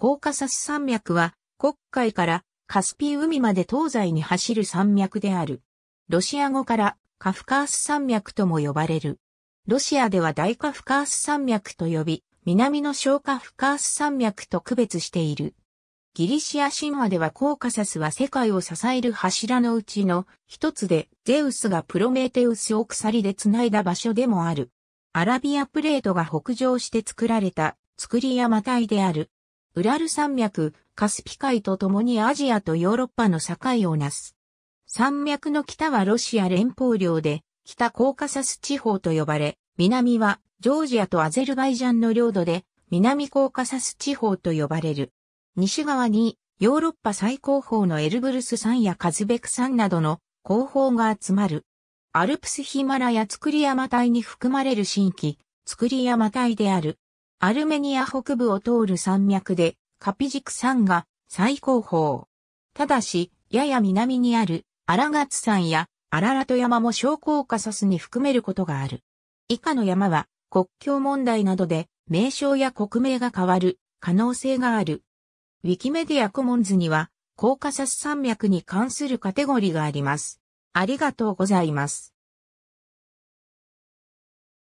コーカサス山脈は、黒海からカスピ海まで東西に走る山脈である。ロシア語からカフカース山脈とも呼ばれる。ロシアでは大カフカース山脈と呼び、南の小カフカース山脈と区別している。ギリシア神話ではコーカサスは世界を支える柱のうちの一つで、ゼウスがプロメテウスを鎖で繋いだ場所でもある。アラビアプレートが北上して作られた作り山帯である。ウラル山脈、カスピ海と共にアジアとヨーロッパの境をなす。山脈の北はロシア連邦領で、北コーカサス地方と呼ばれ、南はジョージアとアゼルバイジャンの領土で、南コーカサス地方と呼ばれる。西側にヨーロッパ最高峰のエルブルス山やカズベク山などの高峰が集まる。アルプスヒマラヤり山帯に含まれる新規、り山帯である。アルメニア北部を通る山脈で、カピジク山が最高峰。ただし、やや南にあるアラガツ山やアララト山も小コーカサスに含めることがある。以下の山は国境問題などで名称や国名が変わる可能性がある。ウィキメディアコモンズにはコーカサス山脈に関するカテゴリーがあります。ありがとうございます。